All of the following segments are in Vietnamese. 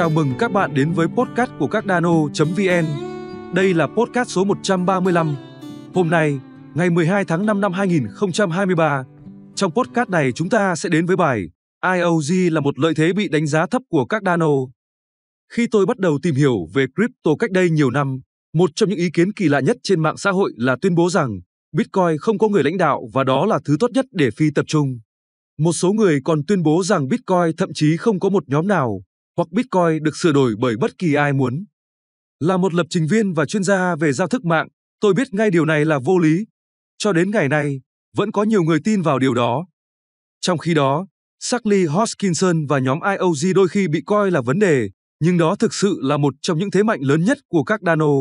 Chào mừng các bạn đến với podcast của các dano.vn. Đây là podcast số 135. Hôm nay, ngày 12 tháng 5 năm 2023, trong podcast này chúng ta sẽ đến với bài IOG là một lợi thế bị đánh giá thấp của các dano. Khi tôi bắt đầu tìm hiểu về crypto cách đây nhiều năm, một trong những ý kiến kỳ lạ nhất trên mạng xã hội là tuyên bố rằng Bitcoin không có người lãnh đạo và đó là thứ tốt nhất để phi tập trung. Một số người còn tuyên bố rằng Bitcoin thậm chí không có một nhóm nào, hoặc Bitcoin được sửa đổi bởi bất kỳ ai muốn. Là một lập trình viên và chuyên gia về giao thức mạng, tôi biết ngay điều này là vô lý. Cho đến ngày nay, vẫn có nhiều người tin vào điều đó. Trong khi đó, Shackley Hoskinson và nhóm IOG đôi khi bị coi là vấn đề, nhưng đó thực sự là một trong những thế mạnh lớn nhất của các Dano.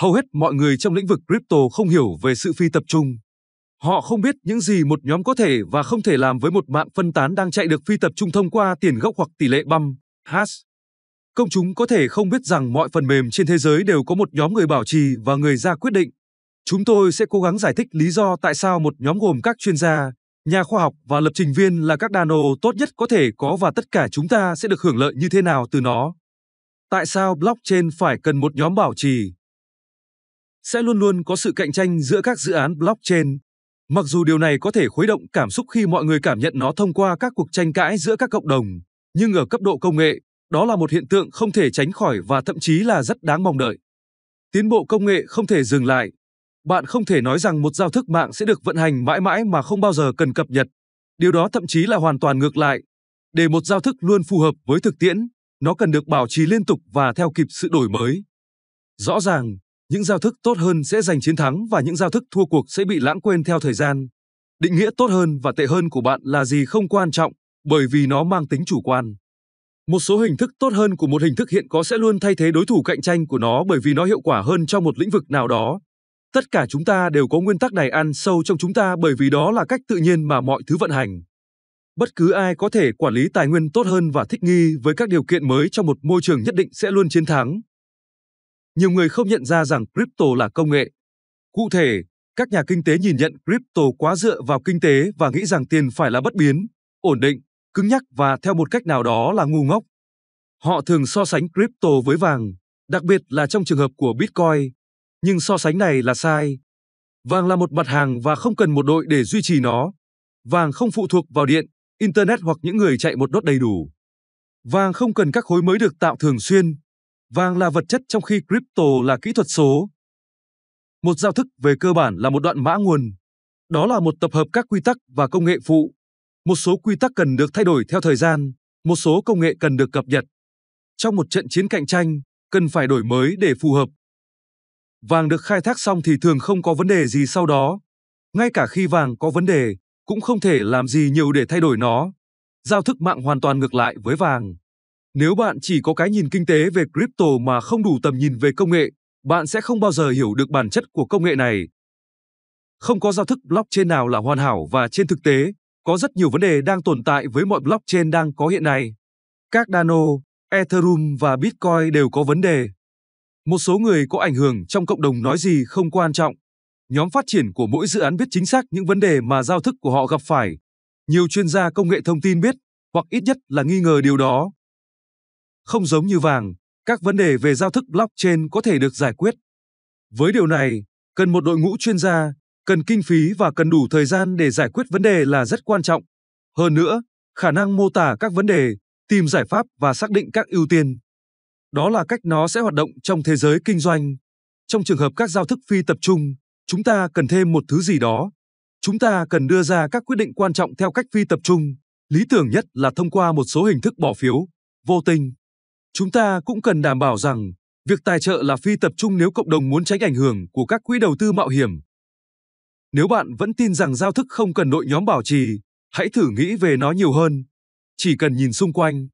Hầu hết mọi người trong lĩnh vực crypto không hiểu về sự phi tập trung. Họ không biết những gì một nhóm có thể và không thể làm với một mạng phân tán đang chạy được phi tập trung thông qua tiền gốc hoặc tỷ lệ băm hash. Công chúng có thể không biết rằng mọi phần mềm trên thế giới đều có một nhóm người bảo trì và người ra quyết định. Chúng tôi sẽ cố gắng giải thích lý do tại sao một nhóm gồm các chuyên gia, nhà khoa học và lập trình viên là các nano tốt nhất có thể có và tất cả chúng ta sẽ được hưởng lợi như thế nào từ nó. Tại sao blockchain phải cần một nhóm bảo trì? Sẽ luôn luôn có sự cạnh tranh giữa các dự án blockchain. Mặc dù điều này có thể khuấy động cảm xúc khi mọi người cảm nhận nó thông qua các cuộc tranh cãi giữa các cộng đồng, nhưng ở cấp độ công nghệ, đó là một hiện tượng không thể tránh khỏi và thậm chí là rất đáng mong đợi. Tiến bộ công nghệ không thể dừng lại. Bạn không thể nói rằng một giao thức mạng sẽ được vận hành mãi mãi mà không bao giờ cần cập nhật. Điều đó thậm chí là hoàn toàn ngược lại. Để một giao thức luôn phù hợp với thực tiễn, nó cần được bảo trì liên tục và theo kịp sự đổi mới. Rõ ràng, những giao thức tốt hơn sẽ giành chiến thắng và những giao thức thua cuộc sẽ bị lãng quên theo thời gian. Định nghĩa tốt hơn và tệ hơn của bạn là gì không quan trọng, bởi vì nó mang tính chủ quan. Một số hình thức tốt hơn của một hình thức hiện có sẽ luôn thay thế đối thủ cạnh tranh của nó bởi vì nó hiệu quả hơn trong một lĩnh vực nào đó. Tất cả chúng ta đều có nguyên tắc này ăn sâu trong chúng ta bởi vì đó là cách tự nhiên mà mọi thứ vận hành. Bất cứ ai có thể quản lý tài nguyên tốt hơn và thích nghi với các điều kiện mới trong một môi trường nhất định sẽ luôn chiến thắng. Nhiều người không nhận ra rằng crypto là công nghệ. Cụ thể, các nhà kinh tế nhìn nhận crypto quá dựa vào kinh tế và nghĩ rằng tiền phải là bất biến, ổn định cứng nhắc và theo một cách nào đó là ngu ngốc. Họ thường so sánh crypto với vàng, đặc biệt là trong trường hợp của Bitcoin, nhưng so sánh này là sai. Vàng là một mặt hàng và không cần một đội để duy trì nó. Vàng không phụ thuộc vào điện, internet hoặc những người chạy một đốt đầy đủ. Vàng không cần các khối mới được tạo thường xuyên. Vàng là vật chất trong khi crypto là kỹ thuật số. Một giao thức về cơ bản là một đoạn mã nguồn. Đó là một tập hợp các quy tắc và công nghệ phụ một số quy tắc cần được thay đổi theo thời gian, một số công nghệ cần được cập nhật. Trong một trận chiến cạnh tranh, cần phải đổi mới để phù hợp. Vàng được khai thác xong thì thường không có vấn đề gì sau đó. Ngay cả khi vàng có vấn đề, cũng không thể làm gì nhiều để thay đổi nó. Giao thức mạng hoàn toàn ngược lại với vàng. Nếu bạn chỉ có cái nhìn kinh tế về crypto mà không đủ tầm nhìn về công nghệ, bạn sẽ không bao giờ hiểu được bản chất của công nghệ này. Không có giao thức blockchain nào là hoàn hảo và trên thực tế, có rất nhiều vấn đề đang tồn tại với mọi blockchain đang có hiện nay. Các Dano, Ethereum và Bitcoin đều có vấn đề. Một số người có ảnh hưởng trong cộng đồng nói gì không quan trọng. Nhóm phát triển của mỗi dự án biết chính xác những vấn đề mà giao thức của họ gặp phải. Nhiều chuyên gia công nghệ thông tin biết, hoặc ít nhất là nghi ngờ điều đó. Không giống như vàng, các vấn đề về giao thức blockchain có thể được giải quyết. Với điều này, cần một đội ngũ chuyên gia, cần kinh phí và cần đủ thời gian để giải quyết vấn đề là rất quan trọng. Hơn nữa, khả năng mô tả các vấn đề, tìm giải pháp và xác định các ưu tiên. Đó là cách nó sẽ hoạt động trong thế giới kinh doanh. Trong trường hợp các giao thức phi tập trung, chúng ta cần thêm một thứ gì đó. Chúng ta cần đưa ra các quyết định quan trọng theo cách phi tập trung, lý tưởng nhất là thông qua một số hình thức bỏ phiếu, vô tình. Chúng ta cũng cần đảm bảo rằng việc tài trợ là phi tập trung nếu cộng đồng muốn tránh ảnh hưởng của các quỹ đầu tư mạo hiểm nếu bạn vẫn tin rằng giao thức không cần đội nhóm bảo trì, hãy thử nghĩ về nó nhiều hơn. Chỉ cần nhìn xung quanh.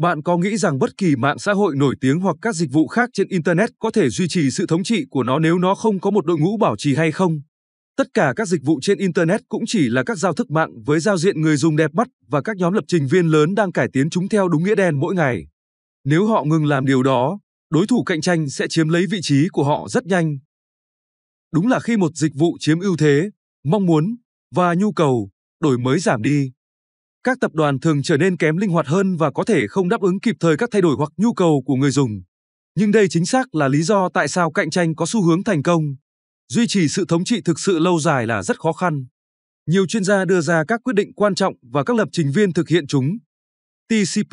Bạn có nghĩ rằng bất kỳ mạng xã hội nổi tiếng hoặc các dịch vụ khác trên Internet có thể duy trì sự thống trị của nó nếu nó không có một đội ngũ bảo trì hay không? Tất cả các dịch vụ trên Internet cũng chỉ là các giao thức mạng với giao diện người dùng đẹp mắt và các nhóm lập trình viên lớn đang cải tiến chúng theo đúng nghĩa đen mỗi ngày. Nếu họ ngừng làm điều đó, đối thủ cạnh tranh sẽ chiếm lấy vị trí của họ rất nhanh. Đúng là khi một dịch vụ chiếm ưu thế, mong muốn và nhu cầu đổi mới giảm đi, các tập đoàn thường trở nên kém linh hoạt hơn và có thể không đáp ứng kịp thời các thay đổi hoặc nhu cầu của người dùng. Nhưng đây chính xác là lý do tại sao cạnh tranh có xu hướng thành công. Duy trì sự thống trị thực sự lâu dài là rất khó khăn. Nhiều chuyên gia đưa ra các quyết định quan trọng và các lập trình viên thực hiện chúng. TCP,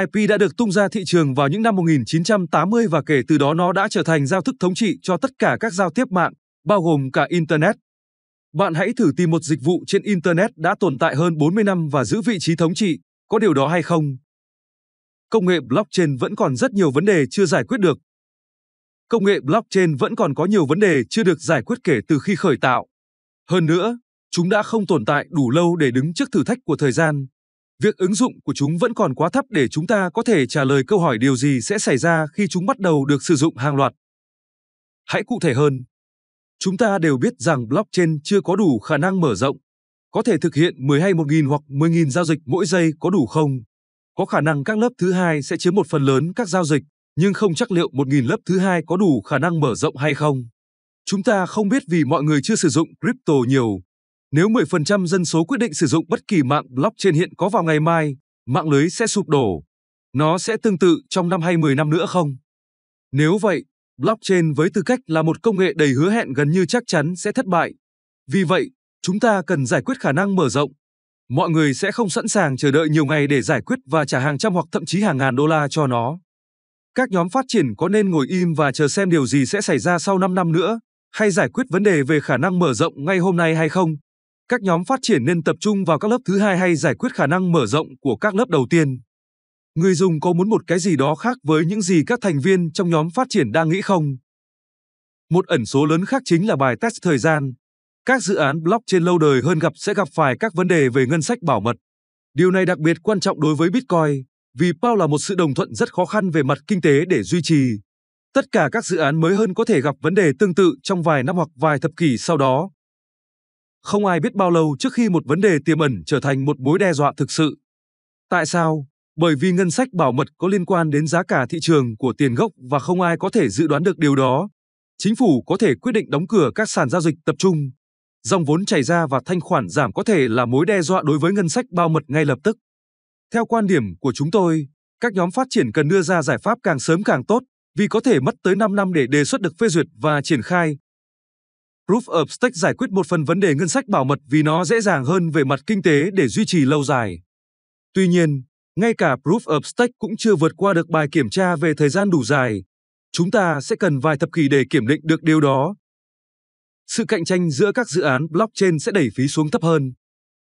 IP đã được tung ra thị trường vào những năm 1980 và kể từ đó nó đã trở thành giao thức thống trị cho tất cả các giao tiếp mạng bao gồm cả Internet. Bạn hãy thử tìm một dịch vụ trên Internet đã tồn tại hơn 40 năm và giữ vị trí thống trị, có điều đó hay không? Công nghệ blockchain vẫn còn rất nhiều vấn đề chưa giải quyết được. Công nghệ blockchain vẫn còn có nhiều vấn đề chưa được giải quyết kể từ khi khởi tạo. Hơn nữa, chúng đã không tồn tại đủ lâu để đứng trước thử thách của thời gian. Việc ứng dụng của chúng vẫn còn quá thấp để chúng ta có thể trả lời câu hỏi điều gì sẽ xảy ra khi chúng bắt đầu được sử dụng hàng loạt. Hãy cụ thể hơn. Chúng ta đều biết rằng blockchain chưa có đủ khả năng mở rộng. Có thể thực hiện 10 hay 1.000 hoặc 10.000 giao dịch mỗi giây có đủ không? Có khả năng các lớp thứ hai sẽ chiếm một phần lớn các giao dịch, nhưng không chắc liệu 1.000 lớp thứ hai có đủ khả năng mở rộng hay không. Chúng ta không biết vì mọi người chưa sử dụng crypto nhiều. Nếu 10% dân số quyết định sử dụng bất kỳ mạng blockchain hiện có vào ngày mai, mạng lưới sẽ sụp đổ. Nó sẽ tương tự trong năm hay 10 năm nữa không? Nếu vậy, blockchain với tư cách là một công nghệ đầy hứa hẹn gần như chắc chắn sẽ thất bại. Vì vậy, chúng ta cần giải quyết khả năng mở rộng. Mọi người sẽ không sẵn sàng chờ đợi nhiều ngày để giải quyết và trả hàng trăm hoặc thậm chí hàng ngàn đô la cho nó. Các nhóm phát triển có nên ngồi im và chờ xem điều gì sẽ xảy ra sau 5 năm nữa, hay giải quyết vấn đề về khả năng mở rộng ngay hôm nay hay không? Các nhóm phát triển nên tập trung vào các lớp thứ hai hay giải quyết khả năng mở rộng của các lớp đầu tiên người dùng có muốn một cái gì đó khác với những gì các thành viên trong nhóm phát triển đang nghĩ không? Một ẩn số lớn khác chính là bài test thời gian. Các dự án blockchain lâu đời hơn gặp sẽ gặp phải các vấn đề về ngân sách bảo mật. Điều này đặc biệt quan trọng đối với Bitcoin, vì PAL là một sự đồng thuận rất khó khăn về mặt kinh tế để duy trì. Tất cả các dự án mới hơn có thể gặp vấn đề tương tự trong vài năm hoặc vài thập kỷ sau đó. Không ai biết bao lâu trước khi một vấn đề tiềm ẩn trở thành một mối đe dọa thực sự. Tại sao bởi vì ngân sách bảo mật có liên quan đến giá cả thị trường của tiền gốc và không ai có thể dự đoán được điều đó. Chính phủ có thể quyết định đóng cửa các sàn giao dịch tập trung. Dòng vốn chảy ra và thanh khoản giảm có thể là mối đe dọa đối với ngân sách bảo mật ngay lập tức. Theo quan điểm của chúng tôi, các nhóm phát triển cần đưa ra giải pháp càng sớm càng tốt, vì có thể mất tới 5 năm để đề xuất được phê duyệt và triển khai. Proof of Stake giải quyết một phần vấn đề ngân sách bảo mật vì nó dễ dàng hơn về mặt kinh tế để duy trì lâu dài. Tuy nhiên, ngay cả Proof of Stake cũng chưa vượt qua được bài kiểm tra về thời gian đủ dài. Chúng ta sẽ cần vài thập kỷ để kiểm định được điều đó. Sự cạnh tranh giữa các dự án blockchain sẽ đẩy phí xuống thấp hơn.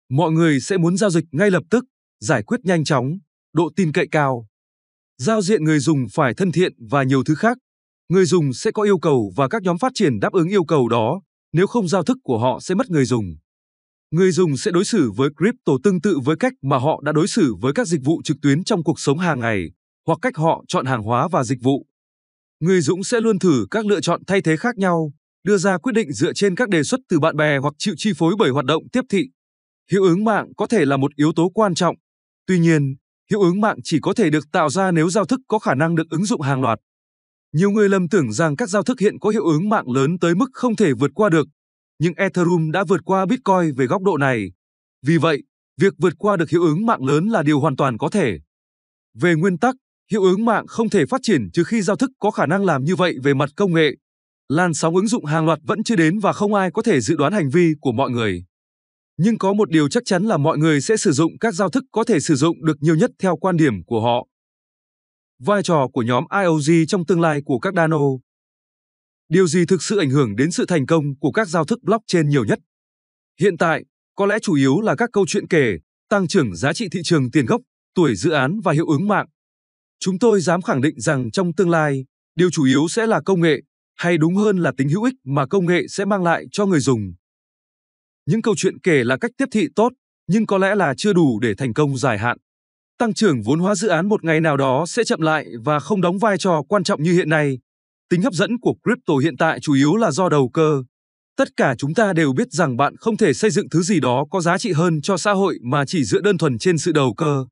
Mọi người sẽ muốn giao dịch ngay lập tức, giải quyết nhanh chóng, độ tin cậy cao. Giao diện người dùng phải thân thiện và nhiều thứ khác. Người dùng sẽ có yêu cầu và các nhóm phát triển đáp ứng yêu cầu đó, nếu không giao thức của họ sẽ mất người dùng người dùng sẽ đối xử với crypto tương tự với cách mà họ đã đối xử với các dịch vụ trực tuyến trong cuộc sống hàng ngày hoặc cách họ chọn hàng hóa và dịch vụ. Người Dũng sẽ luôn thử các lựa chọn thay thế khác nhau, đưa ra quyết định dựa trên các đề xuất từ bạn bè hoặc chịu chi phối bởi hoạt động tiếp thị. Hiệu ứng mạng có thể là một yếu tố quan trọng. Tuy nhiên, hiệu ứng mạng chỉ có thể được tạo ra nếu giao thức có khả năng được ứng dụng hàng loạt. Nhiều người lầm tưởng rằng các giao thức hiện có hiệu ứng mạng lớn tới mức không thể vượt qua được nhưng Ethereum đã vượt qua Bitcoin về góc độ này. Vì vậy, việc vượt qua được hiệu ứng mạng lớn là điều hoàn toàn có thể. Về nguyên tắc, hiệu ứng mạng không thể phát triển trừ khi giao thức có khả năng làm như vậy về mặt công nghệ. Làn sóng ứng dụng hàng loạt vẫn chưa đến và không ai có thể dự đoán hành vi của mọi người. Nhưng có một điều chắc chắn là mọi người sẽ sử dụng các giao thức có thể sử dụng được nhiều nhất theo quan điểm của họ. Vai trò của nhóm IOG trong tương lai của các Dano Điều gì thực sự ảnh hưởng đến sự thành công của các giao thức blockchain nhiều nhất? Hiện tại, có lẽ chủ yếu là các câu chuyện kể, tăng trưởng giá trị thị trường tiền gốc, tuổi dự án và hiệu ứng mạng. Chúng tôi dám khẳng định rằng trong tương lai, điều chủ yếu sẽ là công nghệ, hay đúng hơn là tính hữu ích mà công nghệ sẽ mang lại cho người dùng. Những câu chuyện kể là cách tiếp thị tốt, nhưng có lẽ là chưa đủ để thành công dài hạn. Tăng trưởng vốn hóa dự án một ngày nào đó sẽ chậm lại và không đóng vai trò quan trọng như hiện nay, Tính hấp dẫn của crypto hiện tại chủ yếu là do đầu cơ. Tất cả chúng ta đều biết rằng bạn không thể xây dựng thứ gì đó có giá trị hơn cho xã hội mà chỉ dựa đơn thuần trên sự đầu cơ.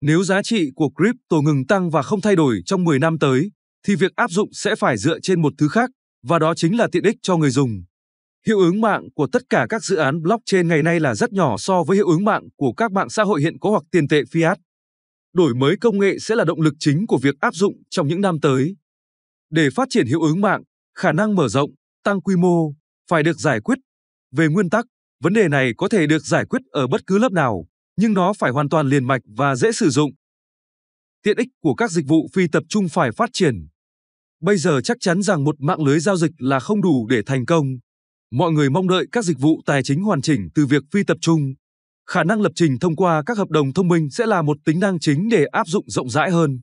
Nếu giá trị của crypto ngừng tăng và không thay đổi trong 10 năm tới, thì việc áp dụng sẽ phải dựa trên một thứ khác, và đó chính là tiện ích cho người dùng. Hiệu ứng mạng của tất cả các dự án blockchain ngày nay là rất nhỏ so với hiệu ứng mạng của các mạng xã hội hiện có hoặc tiền tệ fiat. Đổi mới công nghệ sẽ là động lực chính của việc áp dụng trong những năm tới. Để phát triển hiệu ứng mạng, khả năng mở rộng, tăng quy mô phải được giải quyết. Về nguyên tắc, vấn đề này có thể được giải quyết ở bất cứ lớp nào, nhưng nó phải hoàn toàn liền mạch và dễ sử dụng. Tiện ích của các dịch vụ phi tập trung phải phát triển. Bây giờ chắc chắn rằng một mạng lưới giao dịch là không đủ để thành công. Mọi người mong đợi các dịch vụ tài chính hoàn chỉnh từ việc phi tập trung. Khả năng lập trình thông qua các hợp đồng thông minh sẽ là một tính năng chính để áp dụng rộng rãi hơn.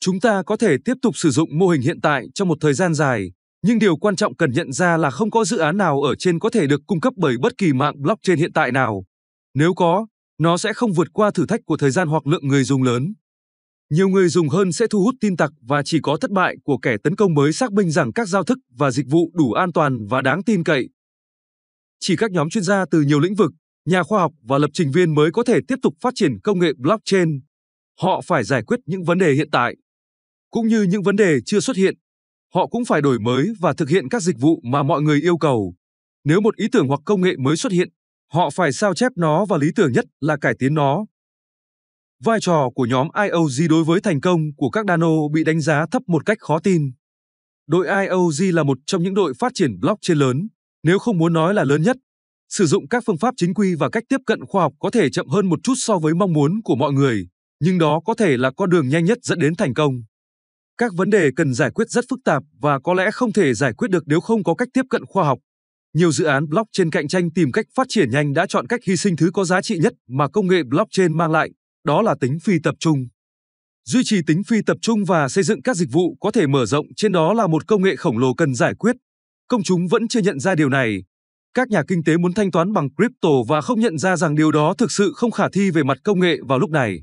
Chúng ta có thể tiếp tục sử dụng mô hình hiện tại trong một thời gian dài, nhưng điều quan trọng cần nhận ra là không có dự án nào ở trên có thể được cung cấp bởi bất kỳ mạng blockchain hiện tại nào. Nếu có, nó sẽ không vượt qua thử thách của thời gian hoặc lượng người dùng lớn. Nhiều người dùng hơn sẽ thu hút tin tặc và chỉ có thất bại của kẻ tấn công mới xác minh rằng các giao thức và dịch vụ đủ an toàn và đáng tin cậy. Chỉ các nhóm chuyên gia từ nhiều lĩnh vực, nhà khoa học và lập trình viên mới có thể tiếp tục phát triển công nghệ blockchain. Họ phải giải quyết những vấn đề hiện tại cũng như những vấn đề chưa xuất hiện. Họ cũng phải đổi mới và thực hiện các dịch vụ mà mọi người yêu cầu. Nếu một ý tưởng hoặc công nghệ mới xuất hiện, họ phải sao chép nó và lý tưởng nhất là cải tiến nó. Vai trò của nhóm IOG đối với thành công của các Dano bị đánh giá thấp một cách khó tin. Đội IOG là một trong những đội phát triển blockchain lớn, nếu không muốn nói là lớn nhất. Sử dụng các phương pháp chính quy và cách tiếp cận khoa học có thể chậm hơn một chút so với mong muốn của mọi người, nhưng đó có thể là con đường nhanh nhất dẫn đến thành công. Các vấn đề cần giải quyết rất phức tạp và có lẽ không thể giải quyết được nếu không có cách tiếp cận khoa học. Nhiều dự án blockchain cạnh tranh tìm cách phát triển nhanh đã chọn cách hy sinh thứ có giá trị nhất mà công nghệ blockchain mang lại, đó là tính phi tập trung. Duy trì tính phi tập trung và xây dựng các dịch vụ có thể mở rộng trên đó là một công nghệ khổng lồ cần giải quyết. Công chúng vẫn chưa nhận ra điều này. Các nhà kinh tế muốn thanh toán bằng crypto và không nhận ra rằng điều đó thực sự không khả thi về mặt công nghệ vào lúc này.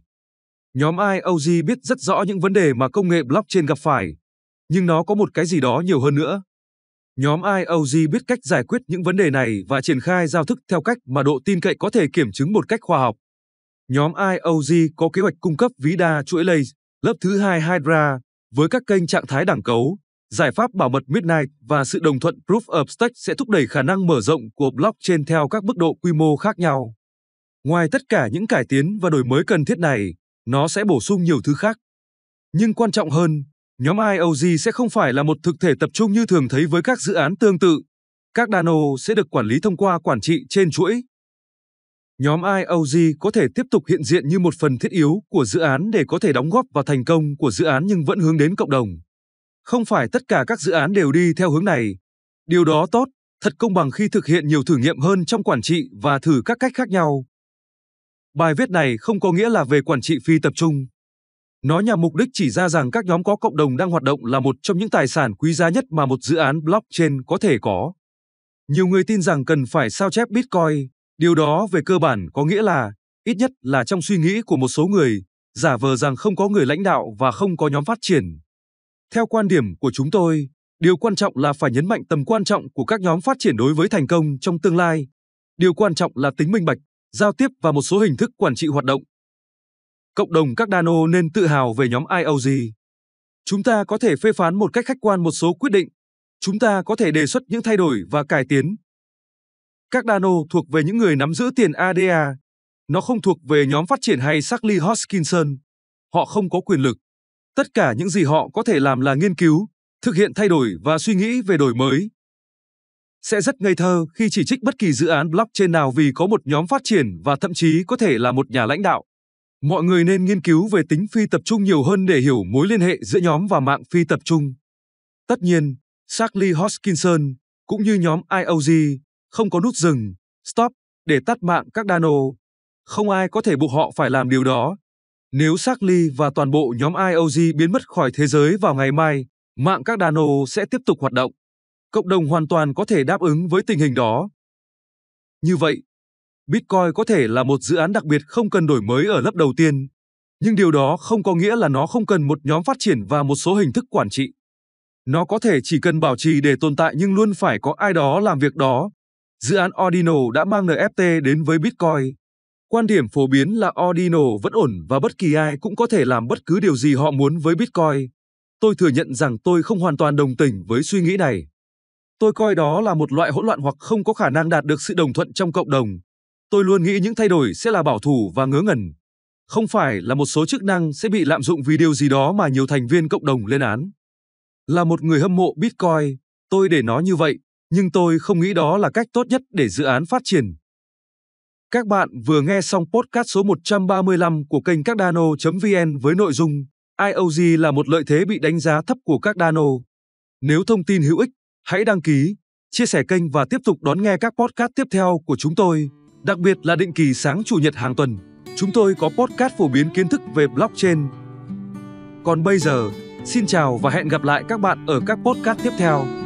Nhóm IOG biết rất rõ những vấn đề mà công nghệ blockchain gặp phải, nhưng nó có một cái gì đó nhiều hơn nữa. Nhóm IOG biết cách giải quyết những vấn đề này và triển khai giao thức theo cách mà độ tin cậy có thể kiểm chứng một cách khoa học. Nhóm IOG có kế hoạch cung cấp ví đa chuỗi Lace, lớp thứ hai Hydra, với các kênh trạng thái đẳng cấu, giải pháp bảo mật Midnight và sự đồng thuận Proof of Stake sẽ thúc đẩy khả năng mở rộng của blockchain theo các mức độ quy mô khác nhau. Ngoài tất cả những cải tiến và đổi mới cần thiết này, nó sẽ bổ sung nhiều thứ khác. Nhưng quan trọng hơn, nhóm IOG sẽ không phải là một thực thể tập trung như thường thấy với các dự án tương tự. Các Dano sẽ được quản lý thông qua quản trị trên chuỗi. Nhóm IOG có thể tiếp tục hiện diện như một phần thiết yếu của dự án để có thể đóng góp vào thành công của dự án nhưng vẫn hướng đến cộng đồng. Không phải tất cả các dự án đều đi theo hướng này. Điều đó tốt, thật công bằng khi thực hiện nhiều thử nghiệm hơn trong quản trị và thử các cách khác nhau. Bài viết này không có nghĩa là về quản trị phi tập trung. Nó nhằm mục đích chỉ ra rằng các nhóm có cộng đồng đang hoạt động là một trong những tài sản quý giá nhất mà một dự án blockchain có thể có. Nhiều người tin rằng cần phải sao chép Bitcoin, điều đó về cơ bản có nghĩa là, ít nhất là trong suy nghĩ của một số người, giả vờ rằng không có người lãnh đạo và không có nhóm phát triển. Theo quan điểm của chúng tôi, điều quan trọng là phải nhấn mạnh tầm quan trọng của các nhóm phát triển đối với thành công trong tương lai. Điều quan trọng là tính minh bạch giao tiếp và một số hình thức quản trị hoạt động. Cộng đồng các Dano nên tự hào về nhóm IOG. Chúng ta có thể phê phán một cách khách quan một số quyết định. Chúng ta có thể đề xuất những thay đổi và cải tiến. Các Dano thuộc về những người nắm giữ tiền ADA. Nó không thuộc về nhóm phát triển hay Sarkley Hoskinson. Họ không có quyền lực. Tất cả những gì họ có thể làm là nghiên cứu, thực hiện thay đổi và suy nghĩ về đổi mới sẽ rất ngây thơ khi chỉ trích bất kỳ dự án blockchain nào vì có một nhóm phát triển và thậm chí có thể là một nhà lãnh đạo. Mọi người nên nghiên cứu về tính phi tập trung nhiều hơn để hiểu mối liên hệ giữa nhóm và mạng phi tập trung. Tất nhiên, Charlie Hoskinson cũng như nhóm IOG không có nút dừng, stop để tắt mạng các Cardano. Không ai có thể buộc họ phải làm điều đó. Nếu Charlie và toàn bộ nhóm IOG biến mất khỏi thế giới vào ngày mai, mạng các Cardano sẽ tiếp tục hoạt động cộng đồng hoàn toàn có thể đáp ứng với tình hình đó. Như vậy, Bitcoin có thể là một dự án đặc biệt không cần đổi mới ở lớp đầu tiên, nhưng điều đó không có nghĩa là nó không cần một nhóm phát triển và một số hình thức quản trị. Nó có thể chỉ cần bảo trì để tồn tại nhưng luôn phải có ai đó làm việc đó. Dự án Ordinal đã mang NFT đến với Bitcoin. Quan điểm phổ biến là Ordinal vẫn ổn và bất kỳ ai cũng có thể làm bất cứ điều gì họ muốn với Bitcoin. Tôi thừa nhận rằng tôi không hoàn toàn đồng tình với suy nghĩ này. Tôi coi đó là một loại hỗn loạn hoặc không có khả năng đạt được sự đồng thuận trong cộng đồng. Tôi luôn nghĩ những thay đổi sẽ là bảo thủ và ngớ ngẩn. Không phải là một số chức năng sẽ bị lạm dụng vì điều gì đó mà nhiều thành viên cộng đồng lên án. Là một người hâm mộ Bitcoin, tôi để nó như vậy, nhưng tôi không nghĩ đó là cách tốt nhất để dự án phát triển. Các bạn vừa nghe xong podcast số 135 của kênh Các Dano.vn với nội dung IOG là một lợi thế bị đánh giá thấp của các Dano. Nếu thông tin hữu ích Hãy đăng ký, chia sẻ kênh và tiếp tục đón nghe các podcast tiếp theo của chúng tôi, đặc biệt là định kỳ sáng chủ nhật hàng tuần. Chúng tôi có podcast phổ biến kiến thức về blockchain. Còn bây giờ, xin chào và hẹn gặp lại các bạn ở các podcast tiếp theo.